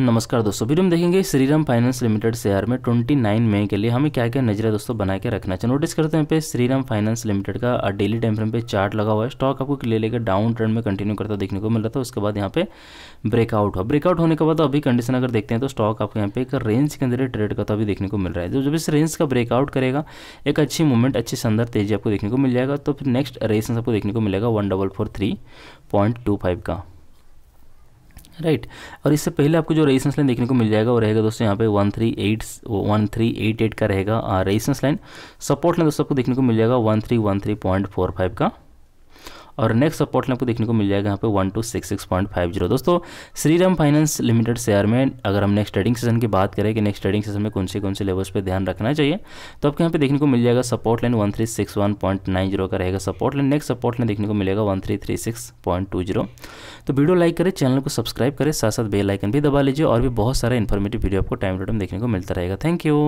नमस्कार दोस्तों फिर हम देखेंगे श्रीराम फाइनेंस लिमिटेड शेयर में 29 मई के लिए हमें क्या क्या नजरिया दोस्तों बना के रखना चाहिए नोटिस करते हैं पे श्रीराम फाइनेंस लिमिटेड का डेली टाइम फ्रेम पे चार्ट लगा हुआ है स्टॉक आपको क्लियर लेकर डाउन ट्रेंड में कंटिन्यू करता देखने को मिल रहा था उसके बाद यहाँ पे ब्रेकआउट हुआ ब्रेकआउट होने के बाद अभी कंडीशन अगर देखते हैं तो स्टॉक आपको यहाँ पे एक रेंज के अंदर ट्रेड करता भी देखने को मिल रहा है जो जब इस रेंज का ब्रेकआउट करेगा एक अच्छी मूवमेंट अच्छी शानदार तेजी आपको देखने को मिल जाएगा तो फिर नेक्स्ट रेसेंस आपको देखने को मिलेगा वन का राइट और इससे पहले आपको जो रेजिस्टेंस लाइन देखने को मिल जाएगा वो रहेगा दोस्तों यहाँ पे one three eight one three eight eight का रहेगा रेजिस्टेंस लाइन सपोर्ट लाइन दोस्तों आपको देखने को मिल जाएगा one three one three point four five का और नेक्स्ट सपोर्ट लेवल आपको देखने को मिल जाएगा यहाँ पे one two six six point five zero दोस्तों श्रीराम फाइनेंस लिमिटेड शेयर में अगर हम नेक्स्ट ट्रेडिंग सेशन की बात करें कि नेक्स्ट ट्रेडिंग सेशन में कौन से कौन से लेवल्स पर ध्यान रखना चाहिए तो आपके यहाँ पे देखने को मिल जाएगा support line one three six one point nine zero का रहेगा support line next support line देखने को मिलेगा one three three six point two zero तो वीडियो लाइक करें चैनल को सब्सक्राइब करें साथ साथ बेल आइकन भी दबा लीजिए और भी बहुत सारा इन्फॉर्मेटिव वीडियो आपको टाइम टू टाइम देखने को मिलता रहेगा थैंक यू